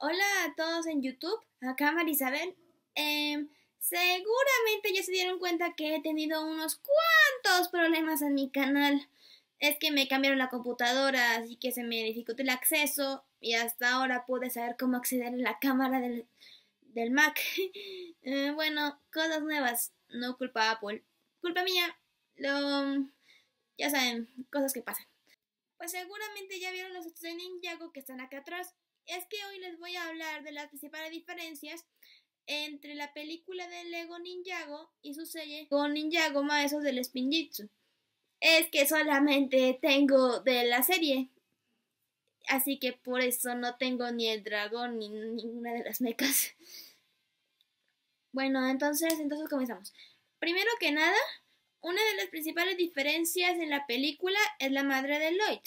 Hola a todos en YouTube, acá Marisabel. Em, seguramente ya se dieron cuenta que he tenido unos cuantos problemas en mi canal. Es que me cambiaron la computadora, así que se me dificultó el acceso y hasta ahora pude saber cómo acceder a la cámara del, Mac. Eh, bueno, cosas nuevas, no culpa Apple, culpa mía. Lo, ya saben, cosas que pasan. Pues seguramente ya vieron los otros de Ninjago que están acá atrás es que hoy les voy a hablar de las principales diferencias entre la película de Lego Ninjago y su serie Lego Ninjago Maestros del Spinjitzu. Es que solamente tengo de la serie. Así que por eso no tengo ni el dragón ni ninguna de las mecas. Bueno, entonces, entonces comenzamos. Primero que nada, una de las principales diferencias en la película es la madre de Lloyd.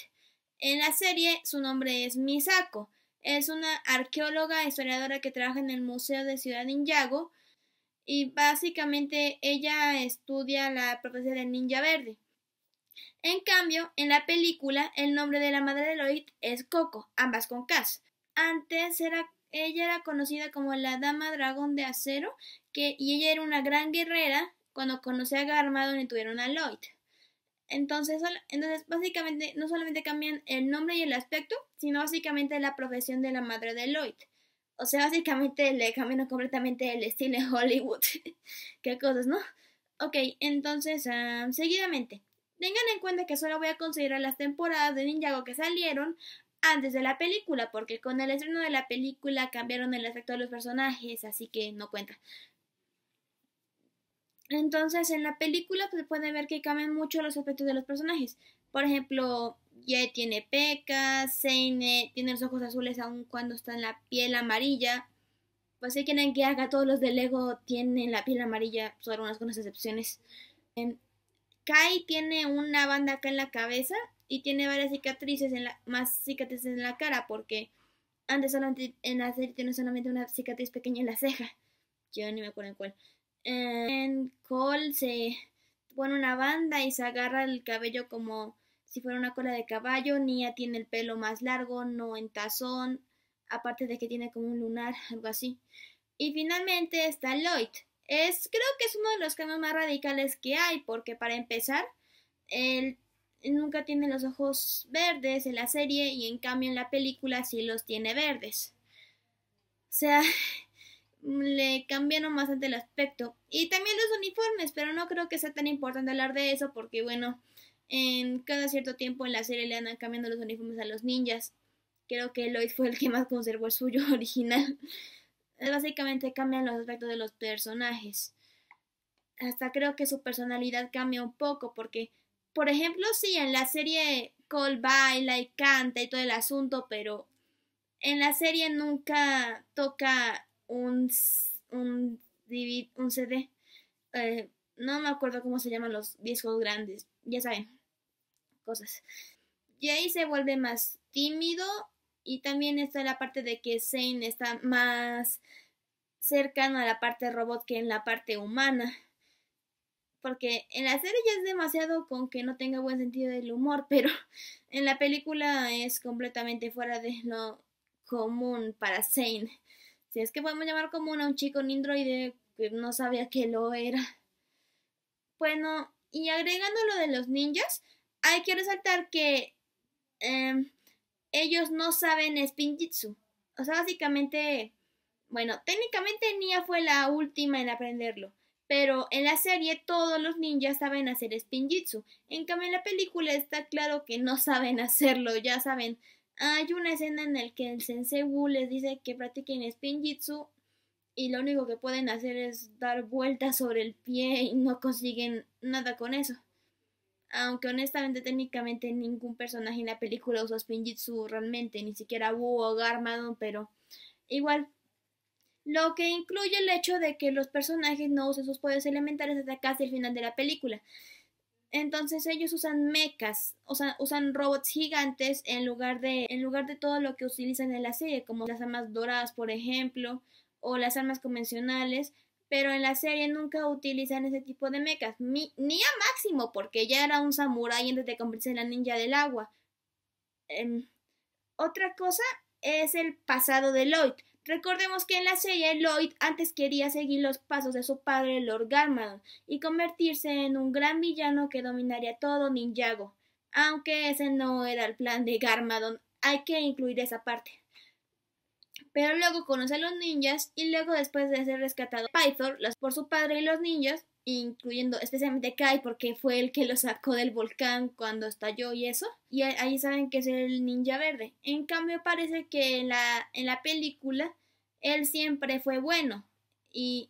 En la serie su nombre es Misako es una arqueóloga, historiadora que trabaja en el Museo de Ciudad Ninjago y básicamente ella estudia la profecía del ninja verde. En cambio, en la película, el nombre de la madre de Lloyd es Coco, ambas con cas. Antes ella era conocida como la Dama Dragón de Acero y ella era una gran guerrera cuando conoció a Garmadon y tuvieron a Lloyd. Entonces, entonces, básicamente, no solamente cambian el nombre y el aspecto, sino básicamente la profesión de la madre de Lloyd. O sea, básicamente le cambió completamente el estilo de Hollywood. Qué cosas, ¿no? Ok, entonces, seguidamente. Tengan en cuenta que solo voy a considerar las temporadas de Ninjago que salieron antes de la película, porque con el estreno de la película cambiaron el aspecto de los personajes, así que no cuenta. Entonces, en la película se pues, puede ver que cambian mucho los aspectos de los personajes. Por ejemplo, Ye tiene pecas, Seine tiene los ojos azules aun cuando está en la piel amarilla. Pues si quieren que haga todos los de Lego tienen la piel amarilla, solo pues, unas excepciones. Em, Kai tiene una banda acá en la cabeza y tiene varias cicatrices, en la, más cicatrices en la cara porque antes solamente en la serie tiene solamente una cicatriz pequeña en la ceja. Yo ni me acuerdo en cuál. en em, Cole se pone una banda y se agarra el cabello como si fuera una cola de caballo, ya tiene el pelo más largo, no en tazón, aparte de que tiene como un lunar, algo así. Y finalmente está Lloyd. Es, creo que es uno de los cambios más radicales que hay, porque para empezar, él nunca tiene los ojos verdes en la serie y en cambio en la película sí los tiene verdes. O sea, le cambiaron bastante el aspecto. Y también los uniformes, pero no creo que sea tan importante hablar de eso porque, bueno, en cada cierto tiempo en la serie le andan cambiando los uniformes a los ninjas. Creo que Lloyd fue el que más conservó el suyo original. Básicamente cambian los aspectos de los personajes. Hasta creo que su personalidad cambia un poco porque, por ejemplo, sí, en la serie Cole baila y canta y todo el asunto, pero en la serie nunca toca un, un, un CD. Eh, no me acuerdo cómo se llaman los discos grandes. Ya saben, cosas. ahí se vuelve más tímido y también está la parte de que Zane está más cercano a la parte robot que en la parte humana. Porque en la serie ya es demasiado con que no tenga buen sentido del humor, pero en la película es completamente fuera de lo común para Zane. Si es que podemos llamar común a un chico nindroide que no sabía que lo era. Bueno, y agregando lo de los ninjas, hay que resaltar que em, ellos no saben Spin O sea, básicamente, bueno, técnicamente Nia fue la última en aprenderlo. Pero en la serie todos los ninjas saben hacer Spin En cambio, en la película está claro que no saben hacerlo. Ya saben, hay una escena en la que el sensei Wu les dice que practiquen Spin Y lo único que pueden hacer es dar vueltas sobre el pie y no consiguen nada con eso aunque honestamente técnicamente ningún personaje en la película usa Spinjitzu realmente, ni siquiera Wu o Garmadon, pero igual. Lo que incluye el hecho de que los personajes no usen sus poderes elementales hasta casi el final de la película. Entonces ellos usan mechas, sea, usan robots gigantes en lugar, de, en lugar de todo lo que utilizan en la serie, como las armas doradas, por ejemplo, o las armas convencionales, pero en la serie nunca utilizan ese tipo de mechas, ni, a Máximo, porque ya era un samurái antes de convertirse en la ninja del agua. Em, otra cosa es el pasado de Lloyd. Recordemos que en la serie Lloyd antes quería seguir los pasos de su padre Lord Garmadon y convertirse en un gran villano que dominaría todo Ninjago, aunque ese no era el plan de Garmadon, hay que incluir esa parte pero luego conoce a los ninjas y luego después de ser rescatado Pythor las por su padre y los ninjas, incluyendo especialmente Kai porque fue el que lo sacó del volcán cuando estalló y eso, y ahí saben que es el ninja verde. En cambio parece que en la, en la película él siempre fue bueno y,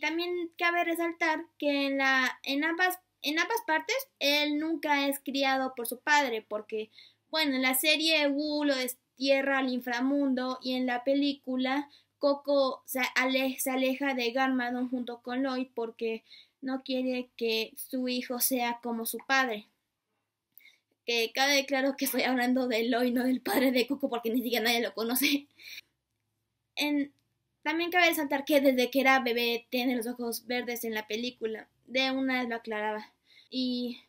también cabe resaltar que en, la, en, ambas, en ambas partes él nunca es criado por su padre porque bueno, en la serie Wu lo, tierra al inframundo y en la película Coco se, aleja de Garmadon junto con Lloyd porque no quiere que su hijo sea como su padre. Que cabe claro que estoy hablando de Lloyd, no del padre de Coco porque ni siquiera nadie lo conoce. En, también cabe resaltar que desde que era bebé tiene los ojos verdes en la película. De una vez lo aclaraba. Y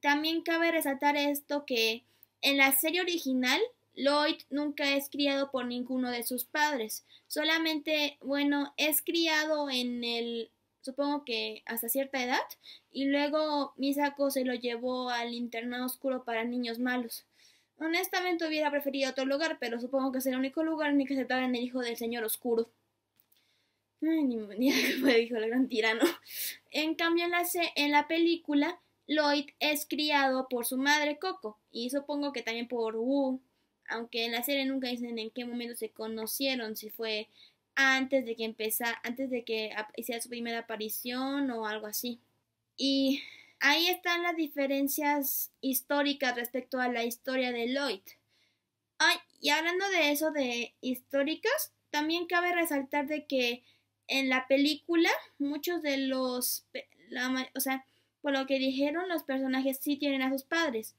también cabe resaltar esto que en la serie original Lloyd nunca es criado por ninguno de sus padres. Solamente, bueno, es criado en el, supongo que hasta cierta edad, y luego Misako se lo llevó al internado oscuro para niños malos. Honestamente hubiera preferido otro lugar, pero supongo que es el único lugar en el que se en el hijo del señor oscuro. Ay, ni, dijo el gran tirano. En cambio, en la, en la película, Lloyd es criado por su madre Coco, y supongo que también por Wu, aunque en la serie nunca dicen en qué momento se conocieron, si fue antes de que empezara, antes de que hiciera su primera aparición o algo así. Y ahí están las diferencias históricas respecto a la historia de Lloyd. y hablando de eso de históricas, también cabe resaltar de que en la película muchos de los, o sea, por lo que dijeron los personajes sí tienen a sus padres.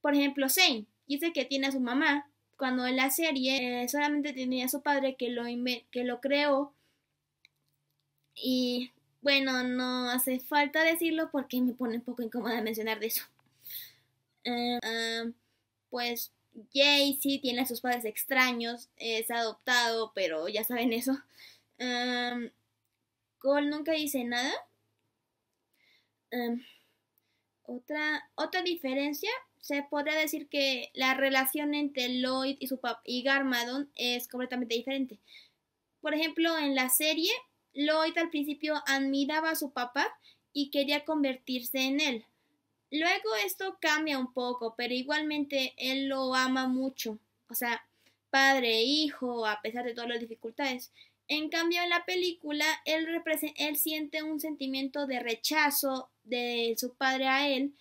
Por ejemplo, Zane dice que tiene a su mamá, cuando en la serie eh, solamente tenía a su padre que lo, que lo creó. Y bueno, no hace falta decirlo porque me pone un poco incómoda mencionar de eso. Eh, ah, pues Jay sí tiene a sus padres extraños, es adoptado, pero ya saben eso. Ah, Cole nunca dice nada. Ah, otra, otra diferencia se podría decir que la relación entre Lloyd y su papá Garmadon es completamente diferente. Por ejemplo, en la serie, Lloyd al principio admiraba a su papá y quería convertirse en él. Luego esto cambia un poco, pero igualmente él lo ama mucho. O sea, padre e hijo, a pesar de todas las dificultades. En cambio, en la película, él, él siente un sentimiento de rechazo de su padre a él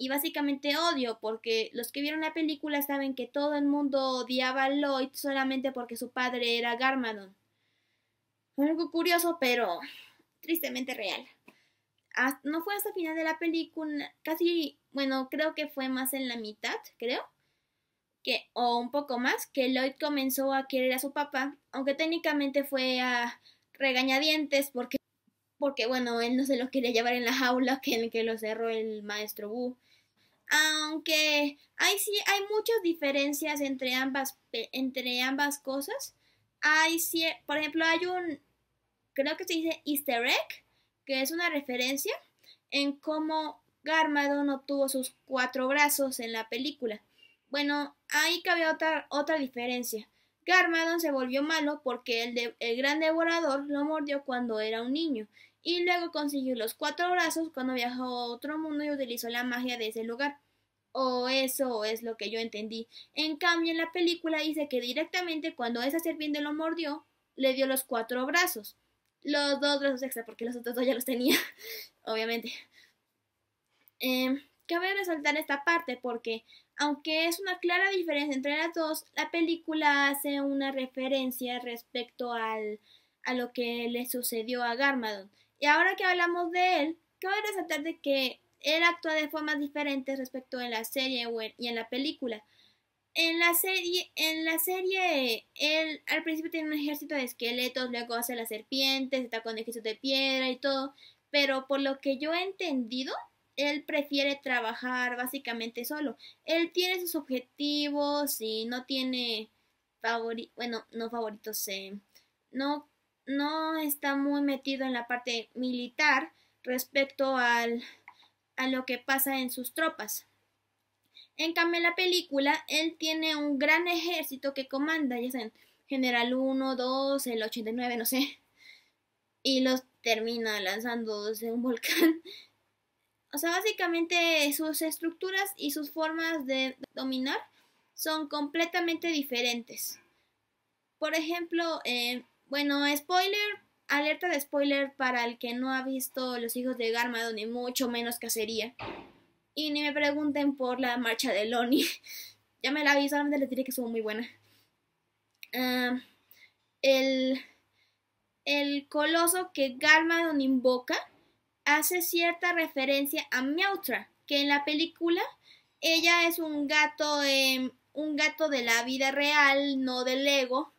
y básicamente odio porque los que vieron la película saben que todo el mundo odiaba a Lloyd solamente porque su padre era Garmadon. Algo curioso pero tristemente real. Ah, no fue hasta el final de la película, casi, bueno, creo que fue más en la mitad, creo, que, o un poco más, que Lloyd comenzó a querer a su papá, aunque técnicamente fue a regañadientes porque, porque bueno, él no se lo quería llevar en la jaula que en que lo cerró el maestro Wu aunque hay, sí, hay muchas diferencias entre ambas, entre ambas cosas. Hay, por ejemplo, hay un, creo que se dice easter egg, que es una referencia en cómo Garmadon obtuvo sus cuatro brazos en la película. Bueno, ahí cabe otra, otra diferencia. Garmadon se volvió malo porque el, el gran devorador lo mordió cuando era un niño y luego consiguió los cuatro brazos cuando viajó a otro mundo y utilizó la magia de ese lugar. O eso es lo que yo entendí. En cambio, en la película dice que directamente cuando esa serpiente lo mordió, le dio los cuatro brazos. Los dos brazos extra, porque los otros dos ya los tenía, obviamente. Em, cabe resaltar esta parte porque, aunque es una clara diferencia entre las dos, la película hace una referencia respecto al, a lo que le sucedió a Garmadon. Y ahora que hablamos de él, cabe resaltar de que él actúa de formas diferentes respecto en la serie y en la película. En la serie, en la serie, él al principio tiene un ejército de esqueletos, luego hace las serpientes, está con ejércitos de piedra y todo. Pero por lo que yo he entendido, él prefiere trabajar básicamente solo. Él tiene sus objetivos y no tiene favoritos, bueno, no favoritos, eh, no no está muy metido en la parte militar respecto al, a lo que pasa en sus tropas. En cambio, en la película, él tiene un gran ejército que comanda, ya saben, General 1, 2, el 89, no sé. Y los termina lanzando desde un volcán. O sea, básicamente sus estructuras y sus formas de dominar son completamente diferentes. Por ejemplo, eh, bueno, spoiler, alerta de spoiler para el que no ha visto Los Hijos de Garmadon, ni mucho menos Cacería. Y ni me pregunten por la marcha de Loni. ya me la vi, solamente le diré que son muy buena. Ah, el, coloso que Garmadon invoca hace cierta referencia a Meowtra, que en la película ella es un gato, em, un gato de la vida real, no del ego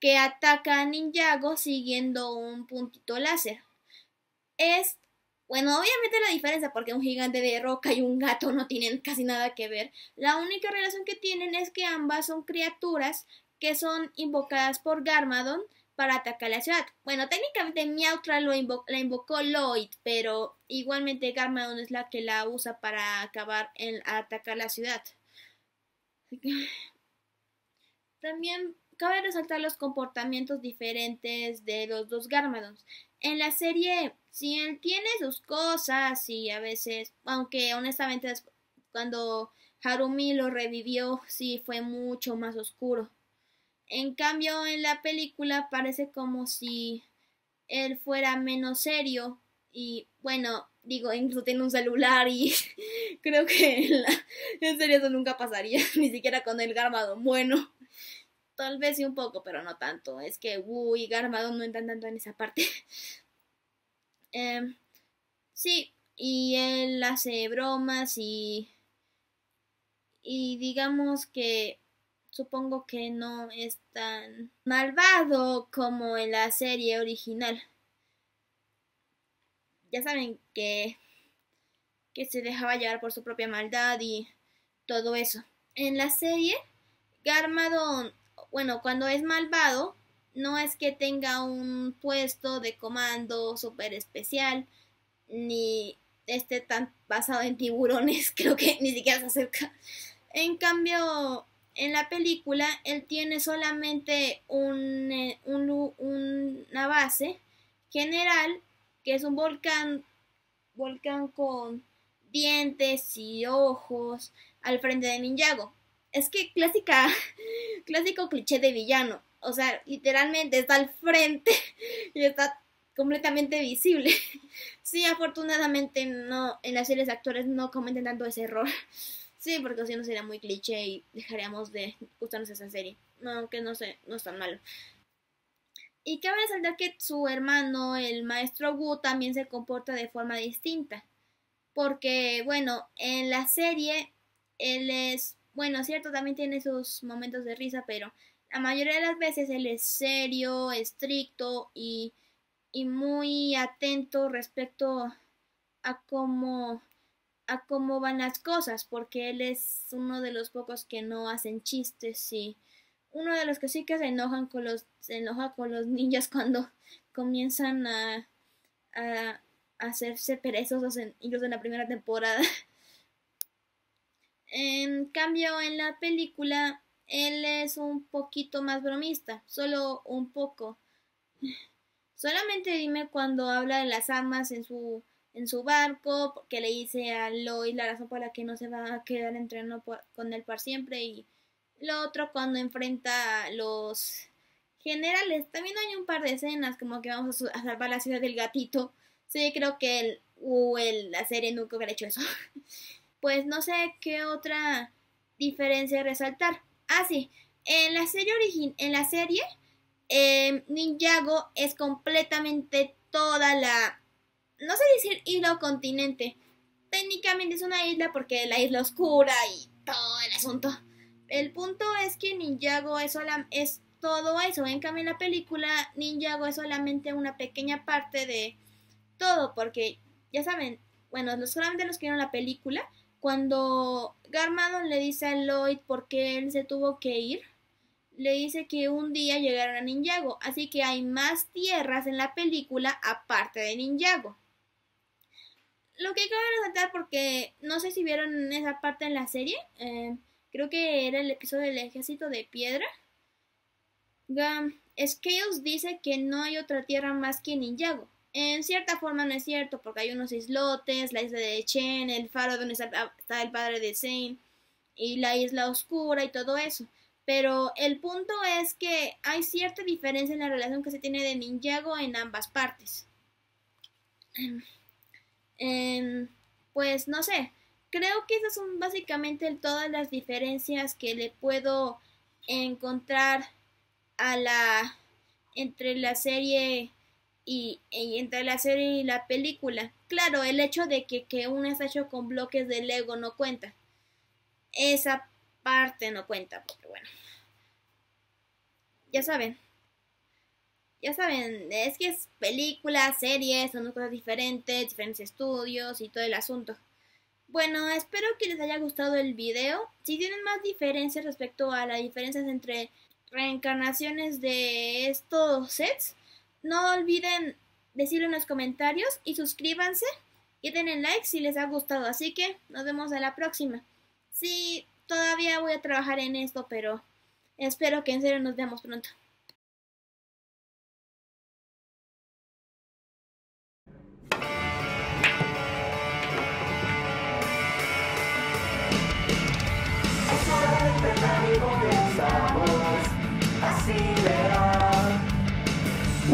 que ataca a Ninjago siguiendo un puntito láser. Es, bueno, obviamente la diferencia, porque un gigante de roca y un gato no tienen casi nada que ver, la única relación que tienen es que ambas son criaturas que son invocadas por Garmadon para atacar la ciudad. Bueno, técnicamente Miautra la invocó Lloyd, pero igualmente Garmadon es la que la usa para acabar en atacar la ciudad. También cabe resaltar los comportamientos diferentes de los dos Garmadons. En la serie, si él tiene sus cosas y a veces, aunque honestamente cuando Harumi lo revivió, sí fue mucho más oscuro. En cambio, en la película parece como si él fuera menos serio y bueno, digo, incluso tiene un celular y creo que en, serio eso nunca pasaría, ni siquiera con el Garmadon bueno tal vez sí un poco, pero no tanto. Es que Wu uh, y Garmadon no entran tanto en esa parte. Em, sí, y él hace bromas y... Y digamos que supongo que no es tan malvado como en la serie original. Ya saben que, que se dejaba llevar por su propia maldad y todo eso. En la serie, Garmadon bueno, cuando es malvado, no es que tenga un puesto de comando súper especial, ni esté tan basado en tiburones, creo que ni siquiera se acerca. En cambio, en la película, él tiene solamente eh, una base general, que es un volcán, volcán con dientes y ojos al frente de Ninjago es que clásica, clásico cliché de villano. O sea, literalmente está al frente y está completamente visible. Sí, afortunadamente no, en las series de actores no cometen tanto ese error. Sí, porque si no sería muy cliché y dejaríamos de gustarnos esa serie. Aunque no, no sé, no es tan malo. Y cabe resaltar que su hermano, el maestro Wu, también se comporta de forma distinta. Porque, bueno, en la serie él es bueno, cierto, también tiene sus momentos de risa, pero la mayoría de las veces él es serio, estricto y, muy atento respecto a cómo, a cómo van las cosas, porque él es uno de los pocos que no hacen chistes y uno de los que sí que se enojan con los, se enoja con los niños cuando comienzan a, a hacerse perezosos, en, incluso en la primera temporada. En cambio, en la película, él es un poquito más bromista, solo un poco. Solamente dime cuando habla de las armas en su, en su barco, que le dice a Lois la razón por la que no se va a quedar entrenando con él para siempre, y lo otro cuando enfrenta a los generales. También hay un par de escenas, como que vamos a, salvar la ciudad del gatito. Sí, creo que él, uh, el, la serie nunca hubiera hecho eso. pues no sé qué otra diferencia resaltar. Ah, sí, en la serie, origin en la serie em, Ninjago es completamente toda la... No sé decir isla o continente. Técnicamente es una isla porque la isla oscura y todo el asunto. El punto es que Ninjago es, es todo eso. En cambio, en la película, Ninjago es solamente una pequeña parte de todo, porque ya saben, bueno, solamente los que vieron la película cuando Garmadon le dice a Lloyd por qué él se tuvo que ir, le dice que un día llegaron a Ninjago, así que hay más tierras en la película aparte de Ninjago. Lo que acabo de resaltar porque no sé si vieron esa parte en la serie, eh, creo que era el episodio del ejército de piedra. Scales dice que no hay otra tierra más que Ninjago, en cierta forma no es cierto, porque hay unos islotes, la isla de Chen, el faro donde está, el padre de Zane, y la isla oscura y todo eso. Pero el punto es que hay cierta diferencia en la relación que se tiene de Ninjago en ambas partes. Em, pues no sé, creo que esas son básicamente todas las diferencias que le puedo encontrar a la entre la serie y, entre la serie y la película. Claro, el hecho de que, que uno está hecho con bloques de Lego no cuenta. Esa parte no cuenta, porque bueno. Ya saben. Ya saben, es que es película, series, son cosas diferentes, diferentes estudios y todo el asunto. Bueno, espero que les haya gustado el video. Si tienen más diferencias respecto a las diferencias entre reencarnaciones de estos sets, no olviden decirlo en los comentarios y suscríbanse y denle like si les ha gustado. Así que nos vemos a la próxima. Sí, todavía voy a trabajar en esto, pero espero que en serio nos veamos pronto.